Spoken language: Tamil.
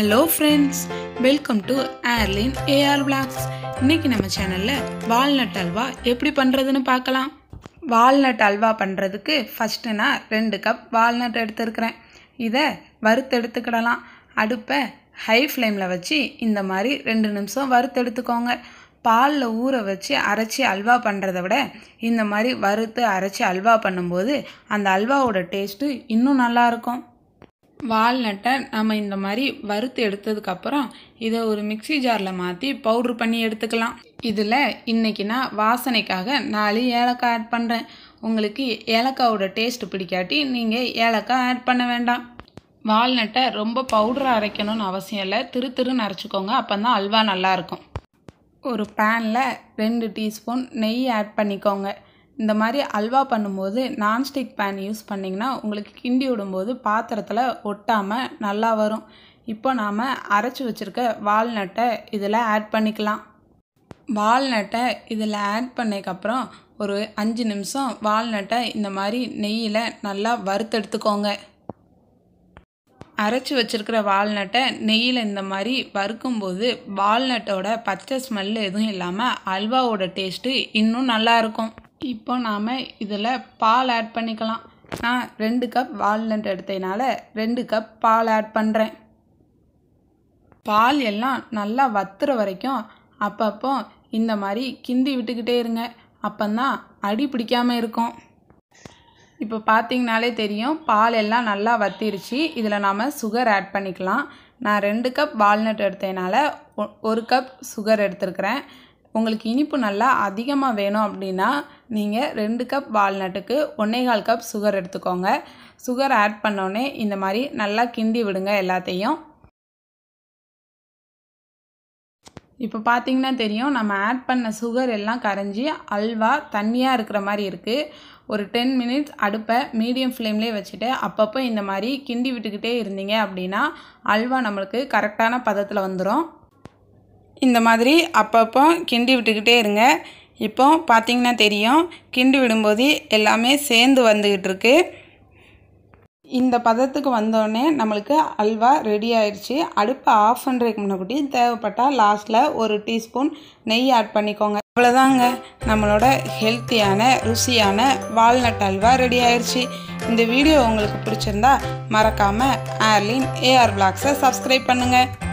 hello friends welcome to Erlin AR vlogs இன்றைக்கி நம்ம சேனலில் வால்நட் அல்வா எப்படி பண்ணுறதுன்னு பார்க்கலாம் வால்நட் அல்வா பண்ணுறதுக்கு ஃபஸ்ட்டு நான் ரெண்டு கப் வால்நட் எடுத்துருக்கிறேன் இதை வறுத்தெடுத்துக்கிடலாம் அடுப்பை ஹை ஃப்ளேமில் வச்சு இந்த மாதிரி ரெண்டு நிமிஷம் வறுத்தெடுத்துக்கோங்க பாலில் ஊற வச்சு அரைச்சி அல்வா பண்ணுறத விட இந்த மாதிரி வறுத்து அரைச்சி அல்வா பண்ணும்போது அந்த அல்வாவோட டேஸ்ட்டு இன்னும் நல்லாயிருக்கும் வால்நட்டை நம்ம இந்த மாதிரி வறுத்து எடுத்ததுக்கப்புறம் இதை ஒரு மிக்சி ஜாரில் மாற்றி பவுட்ரு பண்ணி எடுத்துக்கலாம் இதில் இன்றைக்கி நான் வாசனைக்காக நாலு ஏலக்காய் ஆட் பண்ணுறேன் உங்களுக்கு ஏலக்காவோட டேஸ்ட் பிடிக்காட்டி நீங்கள் ஏலக்காய் ஆட் பண்ண வேண்டாம் வால்நட்டை ரொம்ப பவுட்ரு அரைக்கணும்னு அவசியம் இல்லை திரு திருன்னு அரைச்சிக்கோங்க அப்போ தான் அல்வா நல்லாயிருக்கும் ஒரு பேனில் ரெண்டு டீஸ்பூன் நெய் ஆட் பண்ணிக்கோங்க இந்த மாதிரி அல்வா பண்ணும்போது நான்ஸ்டிக் பேன் யூஸ் பண்ணிங்கன்னா உங்களுக்கு கிண்டி விடும்போது பாத்திரத்தில் ஒட்டாமல் நல்லா வரும் இப்போ நாம் அரைச்சி வச்சுருக்க வால்நட்டை இதில் ஆட் பண்ணிக்கலாம் வால்நட்டை இதில் ஆட் பண்ணதுக்கப்புறம் ஒரு அஞ்சு நிமிஷம் வால்நட்டை இந்த மாதிரி நெய்யில் நல்லா வறுத்தெடுத்துக்கோங்க அரைச்சி வச்சுருக்கிற வால்நட்டை நெய்யில் இந்த மாதிரி வறுக்கும்போது வால்நட்டோட பச்சை ஸ்மெல்லு எதுவும் இல்லாமல் அல்வாவோட டேஸ்ட்டு இன்னும் நல்லாயிருக்கும் இப்போ நாம் இதில் பால் ஆட் பண்ணிக்கலாம் நான் ரெண்டு கப் வால்நட் எடுத்ததுனால ரெண்டு கப் பால் ஆட் பண்ணுறேன் பால் எல்லாம் நல்லா வத்துற வரைக்கும் அப்பப்போ இந்த மாதிரி கிண்டி விட்டுக்கிட்டே இருங்க அப்போந்தான் அடி பிடிக்காமல் இருக்கும் இப்போ பார்த்தீங்கனாலே தெரியும் பால் எல்லாம் நல்லா வத்திருச்சு இதில் நாம் சுகர் ஆட் பண்ணிக்கலாம் நான் ரெண்டு கப் வால்நட் எடுத்ததுனால ஒரு கப் சுகர் எடுத்துருக்குறேன் உங்களுக்கு இனிப்பு நல்லா அதிகமாக வேணும் அப்படின்னா நீங்கள் ரெண்டு கப் வால்நட்டுக்கு ஒன்றேகால் கப் சுகர் எடுத்துக்கோங்க சுகர் ஆட் பண்ணோடனே இந்த மாதிரி நல்லா கிண்டி விடுங்க எல்லாத்தையும் இப்போ பார்த்தீங்கன்னா தெரியும் நம்ம ஆட் பண்ண சுகர் எல்லாம் கரைஞ்சி அல்வா தண்ணியாக இருக்கிற மாதிரி இருக்குது ஒரு டென் மினிட்ஸ் அடுப்பை மீடியம் ஃப்ளேம்லேயே வச்சுட்டு அப்பப்போ இந்த மாதிரி கிண்டி விட்டுக்கிட்டே இருந்தீங்க அப்படின்னா அல்வா நம்மளுக்கு கரெக்டான பதத்தில் வந்துடும் இந்த மாதிரி அப்பப்போ கிண்டி விட்டுக்கிட்டே இருங்க இப்போ பார்த்தீங்கன்னா தெரியும் கிண்டி விடும்போது எல்லாமே சேர்ந்து வந்துக்கிட்டு இருக்கு இந்த பதத்துக்கு வந்தோடனே நம்மளுக்கு அல்வா ரெடி ஆயிடுச்சு அடுப்பை ஆஃப் பண்ணுறதுக்கு முன்னாடி தேவைப்பட்டால் லாஸ்ட்டில் ஒரு டீஸ்பூன் நெய் ஆட் பண்ணிக்கோங்க அவ்வளோதாங்க நம்மளோட ஹெல்த்தியான ருசியான வால்நட் அல்வா ரெடி ஆயிடுச்சு இந்த வீடியோ உங்களுக்கு பிடிச்சிருந்தா மறக்காமல் ஏர்லின் ஏஆர் பிளாக்ஸை சப்ஸ்கிரைப் பண்ணுங்கள்